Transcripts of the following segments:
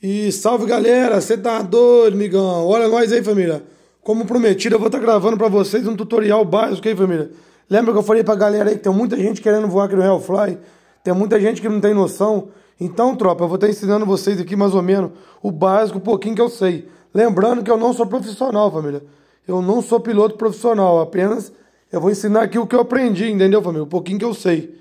E salve galera, você tá doido, migão? Olha nós aí, família. Como prometido, eu vou estar tá gravando para vocês um tutorial básico aí, família. Lembra que eu falei pra galera aí que tem muita gente querendo voar aqui no Hellfly? Tem muita gente que não tem noção. Então, tropa, eu vou estar tá ensinando vocês aqui mais ou menos o básico, um pouquinho que eu sei. Lembrando que eu não sou profissional, família. Eu não sou piloto profissional, apenas eu vou ensinar aqui o que eu aprendi, entendeu, família? Um pouquinho que eu sei.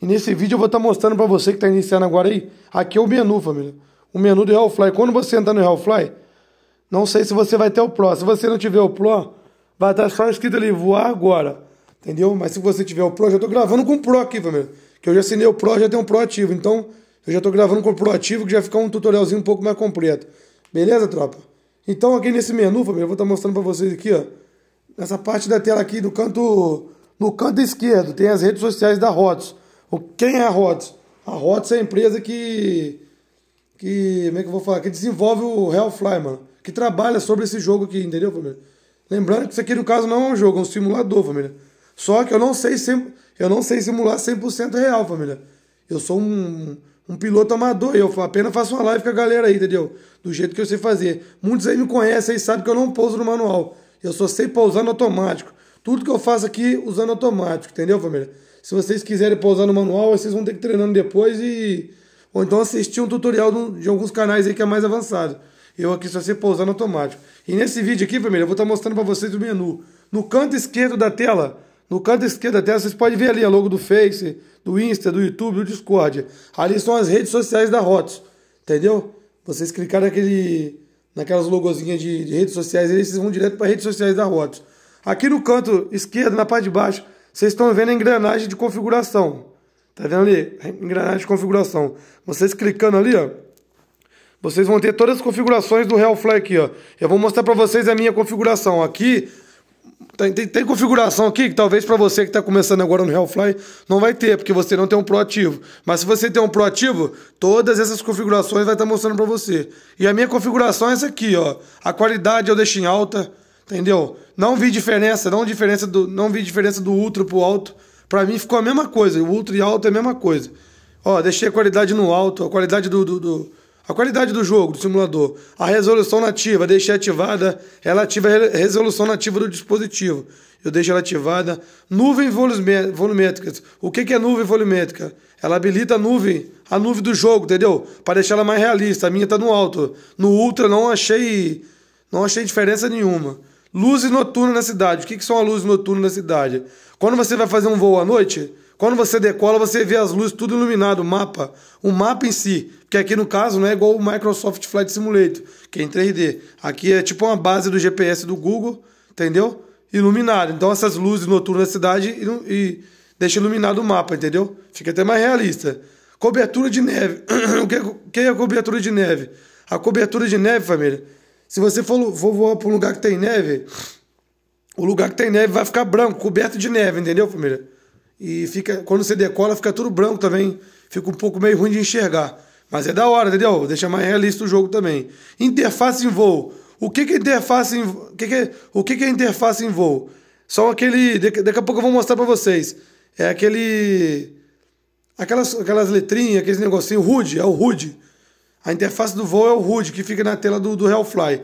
E nesse vídeo eu vou estar tá mostrando para você que está iniciando agora aí, aqui é o menu, família o menu do Hellfly. Quando você entrar no Hellfly, não sei se você vai ter o Pro. Se você não tiver o Pro, vai estar tá só escrito ali, voar agora. Entendeu? Mas se você tiver o Pro, já estou gravando com o Pro aqui, família. Que eu já assinei o Pro, já tenho um Pro ativo. Então, eu já estou gravando com o Pro ativo, que já fica um tutorialzinho um pouco mais completo. Beleza, tropa? Então, aqui nesse menu, família, eu vou estar tá mostrando para vocês aqui, ó. Nessa parte da tela aqui, do canto... No canto esquerdo, tem as redes sociais da Rotos. Quem é a Rotos? A Rotos é a empresa que que, como é que eu vou falar, que desenvolve o Hellfly, mano, que trabalha sobre esse jogo aqui, entendeu, família? Lembrando que isso aqui, no caso, não é um jogo, é um simulador, família. Só que eu não sei, sim, eu não sei simular 100% real, família. Eu sou um, um piloto amador, eu apenas faço uma live com a galera aí, entendeu? Do jeito que eu sei fazer. Muitos aí me conhecem e sabem que eu não pouso no manual. Eu só sei pousar no automático. Tudo que eu faço aqui usando automático, entendeu, família? Se vocês quiserem pousar no manual, vocês vão ter que ir treinando depois e ou então assistir um tutorial de alguns canais aí que é mais avançado. Eu aqui só sei pousar no automático. E nesse vídeo aqui, família, eu vou estar tá mostrando para vocês o menu. No canto esquerdo da tela, no canto esquerdo da tela, vocês podem ver ali a logo do Face, do Insta, do YouTube, do Discord. Ali são as redes sociais da Rotos, entendeu? Vocês clicarem naquele, naquelas logozinhas de, de redes sociais, aí vocês vão direto para redes sociais da Rotos. Aqui no canto esquerdo, na parte de baixo, vocês estão vendo a engrenagem de configuração. Tá vendo ali? Engrenagem de configuração. Vocês clicando ali, ó. Vocês vão ter todas as configurações do Realfly aqui, ó. Eu vou mostrar para vocês a minha configuração. Aqui, tem, tá, tem, tem, configuração aqui que talvez para você que está começando agora no Hellfly não vai ter, porque você não tem um Pro ativo. Mas se você tem um Pro ativo, todas essas configurações vai estar tá mostrando para você. E a minha configuração é essa aqui, ó. A qualidade eu deixo em alta, entendeu? Não vi diferença, não diferença do, não vi diferença do ultra pro alto. Para mim ficou a mesma coisa. O ultra e alto é a mesma coisa. Ó, deixei a qualidade no alto, a qualidade do, do, do a qualidade do jogo, do simulador. A resolução nativa, deixei ativada. Ela ativa a resolução nativa do dispositivo. Eu deixo ela ativada. Nuvem volumétrica. O que, que é nuvem volumétrica? Ela habilita a nuvem, a nuvem do jogo, entendeu? Para deixar ela mais realista. A minha tá no alto. No ultra não achei não achei diferença nenhuma. Luzes noturnas na cidade. O que, que são as luzes noturnas na cidade? Quando você vai fazer um voo à noite, quando você decola, você vê as luzes tudo iluminado, o mapa, o mapa em si, que aqui no caso não é igual o Microsoft Flight Simulator, que é em 3D. Aqui é tipo uma base do GPS do Google, entendeu? Iluminado. Então essas luzes noturnas da cidade e, e deixa iluminado o mapa, entendeu? Fica até mais realista. Cobertura de neve. o, que é, que é a cobertura de neve? A cobertura de neve, família. Se você for, for voar para um lugar que tem neve, o lugar que tem neve vai ficar branco, coberto de neve, entendeu, família? E fica, quando você decola, fica tudo branco também. Fica um pouco meio ruim de enxergar. Mas é da hora, entendeu? Deixa mais realista o jogo também. Interface em voo. O que que é interface em, o que que é, o que que é interface em voo? só aquele, daqui a pouco eu vou mostrar para vocês. É aquele aquelas aquelas letrinhas, aqueles negocinho rude, é o rude. A interface do voo é o rude que fica na tela do do Hellfly.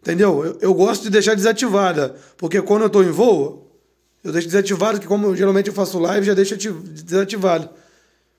Entendeu? Eu, eu, gosto de deixar desativada, porque quando eu estou em voo, eu deixo desativado, que como geralmente eu faço live, já deixo desativado.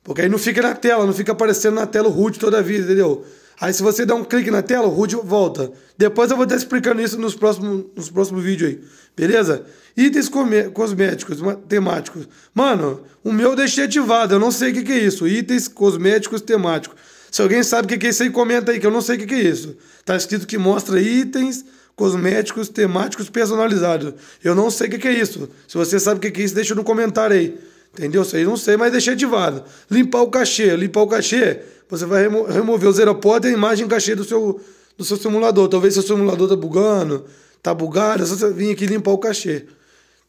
Porque aí não fica na tela, não fica aparecendo na tela o HUD toda a vida, entendeu? Aí se você der um clique na tela, o HUD volta. Depois eu vou estar explicando isso nos próximos, nos próximos vídeos aí, beleza? Itens cosméticos temáticos. Mano, o meu eu deixei ativado, eu não sei o que, que é isso. Itens cosméticos temáticos. Se alguém sabe o que é isso aí, comenta aí, que eu não sei o que é isso. Tá escrito que mostra itens cosméticos temáticos personalizados. Eu não sei o que é isso. Se você sabe o que é isso, deixa no comentário aí. Entendeu? Isso aí não sei, mas deixei ativado. Limpar o cachê. Limpar o cachê, você vai remo remover os aeroportos e a imagem cachê do seu, do seu simulador. Talvez seu simulador tá bugando, tá bugado, é só você vir aqui limpar o cachê.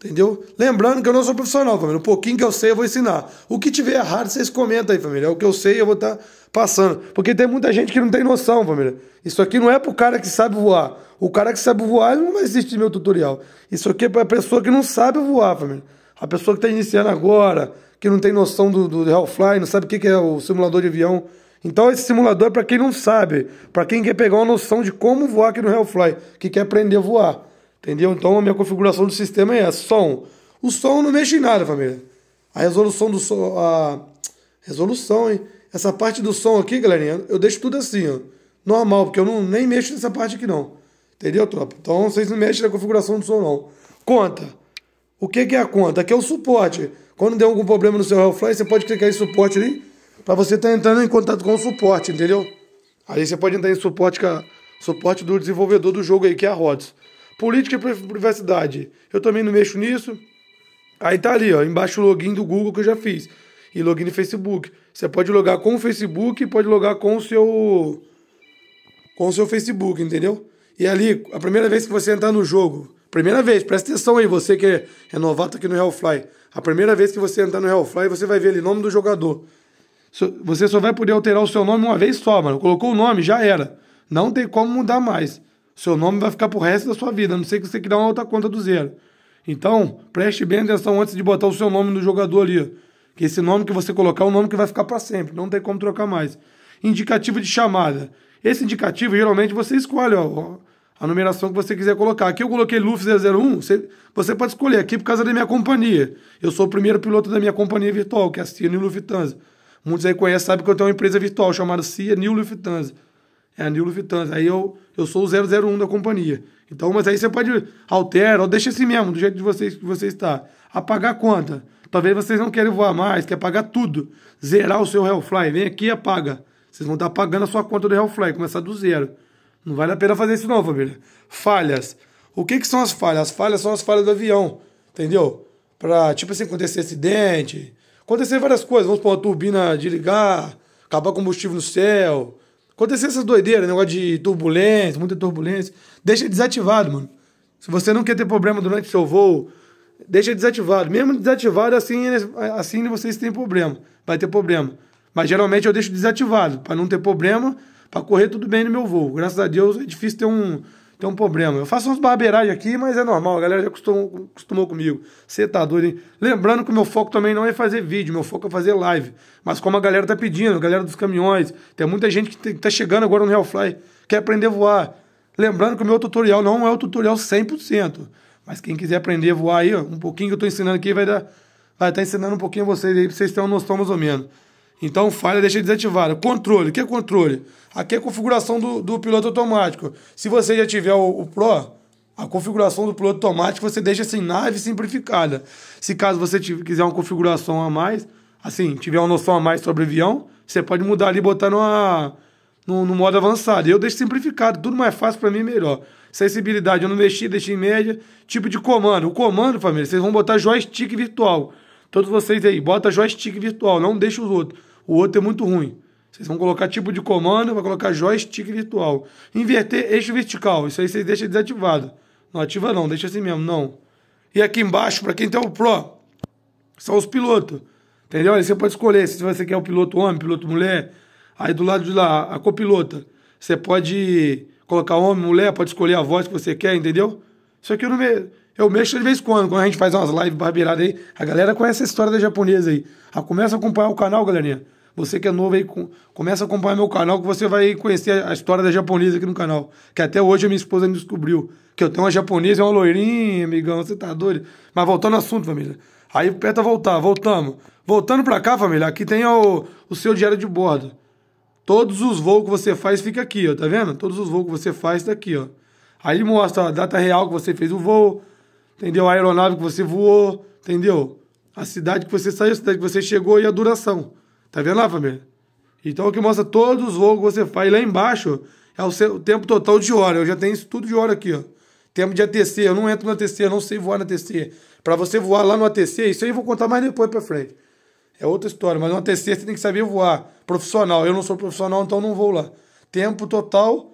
Entendeu? Lembrando que eu não sou profissional, família. Um pouquinho que eu sei, eu vou ensinar. O que tiver errado, vocês comentam aí, família. É o que eu sei, eu vou estar tá passando. Porque tem muita gente que não tem noção, família. Isso aqui não é pro cara que sabe voar. O cara que sabe voar, não vai assistir meu tutorial. Isso aqui é pra pessoa que não sabe voar, família. A pessoa que tá iniciando agora, que não tem noção do, do Hellfly, não sabe o que, que é o simulador de avião. Então esse simulador é pra quem não sabe. para quem quer pegar uma noção de como voar aqui no Hellfly. Que quer aprender a voar. Entendeu? Então a minha configuração do sistema é essa. Som. O som não mexe em nada, família. A resolução do som. A resolução, hein? Essa parte do som aqui, galerinha, eu deixo tudo assim, ó. Normal, porque eu não, nem mexo nessa parte aqui, não. Entendeu, tropa? Então vocês não mexem na configuração do som, não. Conta. O que, que é a conta? Aqui é o suporte. Quando der algum problema no seu Hellfly, você pode clicar em suporte ali para você estar tá entrando em contato com o suporte, entendeu? Aí você pode entrar em suporte, suporte do desenvolvedor do jogo aí, que é a Rods. Política e privacidade. Eu também não mexo nisso. Aí tá ali, ó, embaixo o login do Google que eu já fiz. E login no Facebook. Você pode logar com o Facebook e pode logar com o seu com o seu Facebook, entendeu? E ali, a primeira vez que você entrar no jogo, primeira vez, presta atenção aí, você que é, é novato aqui no Hellfly. A primeira vez que você entrar no Hellfly, você vai ver ali o nome do jogador. Você só vai poder alterar o seu nome uma vez só, mano. Colocou o nome, já era. Não tem como mudar mais. Seu nome vai ficar pro resto da sua vida, a não ser que você criar uma outra conta do zero. Então, preste bem atenção antes de botar o seu nome no jogador ali. Que esse nome que você colocar é o nome que vai ficar para sempre, não tem como trocar mais. Indicativo de chamada. Esse indicativo, geralmente, você escolhe ó, a numeração que você quiser colocar. Aqui eu coloquei Luffy 001, você, você pode escolher aqui por causa da minha companhia. Eu sou o primeiro piloto da minha companhia virtual, que é a CIA New Lufthansa. Muitos aí conhecem, sabem que eu tenho uma empresa virtual chamada CIA New Lufthansa. É a New Lufthansa. Aí eu, eu sou o 001 da companhia. Então, mas aí você pode alterar ou deixa assim mesmo, do jeito de vocês que você está. Apagar a conta. Talvez vocês não querem voar mais, quer pagar tudo. Zerar o seu Hellfly, vem aqui e apaga. Vocês vão estar pagando a sua conta do Hellfly, começar do zero. Não vale a pena fazer isso não, família. Falhas. O que, que são as falhas? As falhas são as falhas do avião, entendeu? Pra, tipo assim, acontecer acidente, acontecer várias coisas. Vamos pôr uma turbina desligar, acabar combustível no céu, acontecer essas doideiras, negócio de turbulência, muita turbulência. Deixa desativado, mano. Se você não quer ter problema durante o seu voo, deixa desativado. Mesmo desativado, assim, é, assim vocês têm problema. Vai ter problema. Mas geralmente eu deixo desativado, para não ter problema, para correr tudo bem no meu voo. Graças a Deus é difícil ter um, tem um problema. Eu faço uns barbeiragens aqui, mas é normal, a galera já acostumou, acostumou comigo. Você tá doido, hein? Lembrando que o meu foco também não é fazer vídeo, meu foco é fazer live. Mas como a galera tá pedindo, a galera dos caminhões, tem muita gente que tá chegando agora no Hellfly, quer aprender a voar. Lembrando que o meu tutorial não é o tutorial 100%, mas quem quiser aprender a voar aí, um pouquinho que eu tô ensinando aqui vai dar vai estar tá ensinando um pouquinho a vocês aí, pra vocês terem uma noção mais ou menos. Então, falha deixa desativada. Controle, o que é controle? Aqui é a configuração do, do piloto automático. Se você já tiver o, o Pro, a configuração do piloto automático você deixa assim, nave simplificada. Se caso você tiver, quiser uma configuração a mais, assim, tiver uma noção a mais sobre o avião, você pode mudar ali e botar numa, no, no, modo avançado. Eu deixo simplificado, tudo mais fácil para mim, melhor. Sensibilidade eu não mexi, deixei em média. Tipo de comando, o comando, família, vocês vão botar joystick virtual. Todos vocês aí, bota joystick virtual, não deixa os outros. O outro é muito ruim. Vocês vão colocar tipo de comando, vai colocar joystick virtual. Inverter eixo vertical. Isso aí vocês deixam desativado. Não ativa não, deixa assim mesmo, não. E aqui embaixo, para quem tem o Pro, são os pilotos. Entendeu? Aí você pode escolher se você quer o piloto homem, piloto mulher. Aí do lado de lá, a copilota. Você pode colocar homem, mulher, pode escolher a voz que você quer, entendeu? Isso aqui eu não me... Eu mexo de vez em quando, quando a gente faz umas lives barbeiradas aí. A galera conhece a história da japonesa aí. Ah, começa a acompanhar o canal, galerinha. Você que é novo aí, com, começa a acompanhar meu canal que você vai conhecer a, a, história da japonesa aqui no canal. Que até hoje a minha esposa me descobriu. Que eu tenho uma japonesa, uma loirinha, amigão, você tá doido? Mas voltando ao assunto, família. Aí aperta tá voltar, voltamos. Voltando pra cá, família, aqui tem o, o seu diário de bordo. Todos os voos que você faz fica aqui, ó, tá vendo? Todos os voos que você faz tá aqui, ó. Aí mostra a data real que você fez o voo, entendeu? A aeronave que você voou, entendeu? A cidade que você saiu, a cidade que você chegou e a duração. Tá vendo lá, família? Então o que mostra todos os voos que você faz. lá embaixo é o, seu, o tempo total de hora. Eu já tenho isso tudo de hora aqui, ó. Tempo de ATC, eu não entro no ATC, eu não sei voar no ATC. Para você voar lá no ATC, isso aí eu vou contar mais depois para frente. É outra história, mas no ATC você tem que saber voar. Profissional, eu não sou profissional, então não vou lá. Tempo total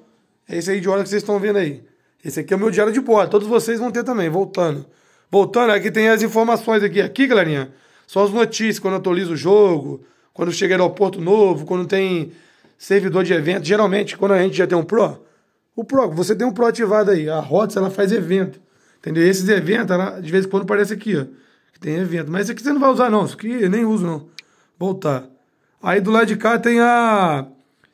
é esse aí de hora que vocês estão vendo aí. Esse aqui é o meu diário de bordo, todos vocês vão ter também, voltando. Voltando, aqui tem as informações aqui. Aqui, galerinha, são as notícias, quando atualizo o jogo, quando chega aeroporto novo, quando tem servidor de evento, geralmente quando a gente já tem um Pro, o Pro, você tem um Pro ativado aí, a Hotz ela faz evento. Entendeu? Esses eventos, ela, de vez em quando aparece aqui, ó, que tem evento. Mas esse aqui você não vai usar não, isso aqui eu nem uso não. Voltar. Aí do lado de cá tem a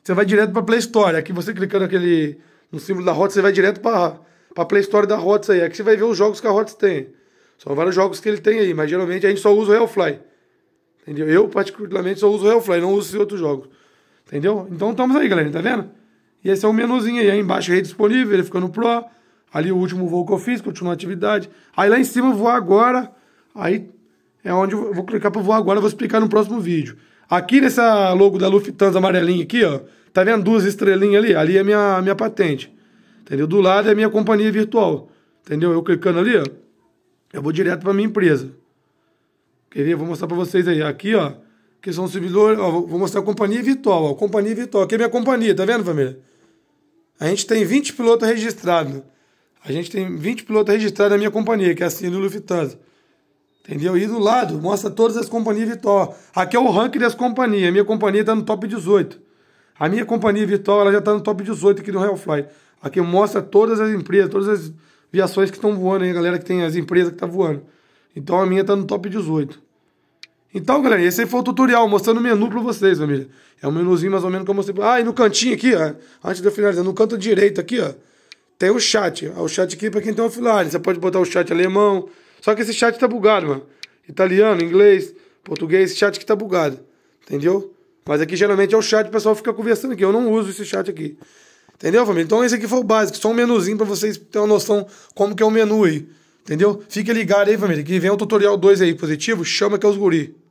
você vai direto para Play Store. Aqui você clicando aquele no símbolo da Hotz, você vai direto para para Play Store da Hotz aí. Aqui você vai ver os jogos que a Hotz tem. São vários jogos que ele tem aí, mas geralmente a gente só usa o Hellfly. Entendeu? Eu, particularmente, só uso o Hellfly, não uso esses outros jogos. Entendeu? Então estamos aí, galera, tá vendo? E esse é o menuzinho aí, aí embaixo rede disponível, ele fica no Pro. Ali o último voo que eu fiz, continua a atividade. Aí lá em cima eu vou agora, aí é onde eu vou clicar para voar agora, eu vou explicar no próximo vídeo. Aqui nessa logo da Lufthansa amarelinha aqui, ó, tá vendo duas estrelinhas ali? Ali é minha minha patente. Entendeu? Do lado é minha companhia virtual. Entendeu? Eu clicando ali, ó, eu vou direto para minha empresa. Quer ver? Vou mostrar para vocês aí. Aqui, ó, que são servidores. Ó, vou mostrar a companhia Vitol. Ó, companhia Vitol. Aqui é minha companhia, tá vendo, família? A gente tem 20 pilotos registrados. A gente tem 20 pilotos registrados na minha companhia, que é a Cine Lufthansa. Entendeu? E do lado, mostra todas as companhias Vitol. Aqui é o ranking das companhias. A minha companhia está no top 18. A minha companhia Vitol ela já está no top 18 aqui do Realfly. Aqui mostra todas as empresas, todas as viações que estão voando aí, galera que tem as empresas que estão tá voando. Então a minha tá no top 18. Então, galera, esse aí foi o tutorial, mostrando o menu para vocês, família. É um menuzinho mais ou menos que eu mostrei. Ah, e no cantinho aqui, ó, antes de eu finalizar, no canto direito aqui, ó, tem o chat. O chat aqui é para quem tem offline. Você pode botar o chat alemão. Só que esse chat tá bugado, mano. Italiano, inglês, português, esse chat que tá bugado. Entendeu? Mas aqui geralmente é o chat, o pessoal fica conversando aqui. Eu não uso esse chat aqui. Entendeu, família? Então esse aqui foi o básico, só um menuzinho para vocês terem uma noção como que é o menu aí. Entendeu? Fica ligado aí, família, que vem o tutorial 2 aí positivo, chama que é os guri.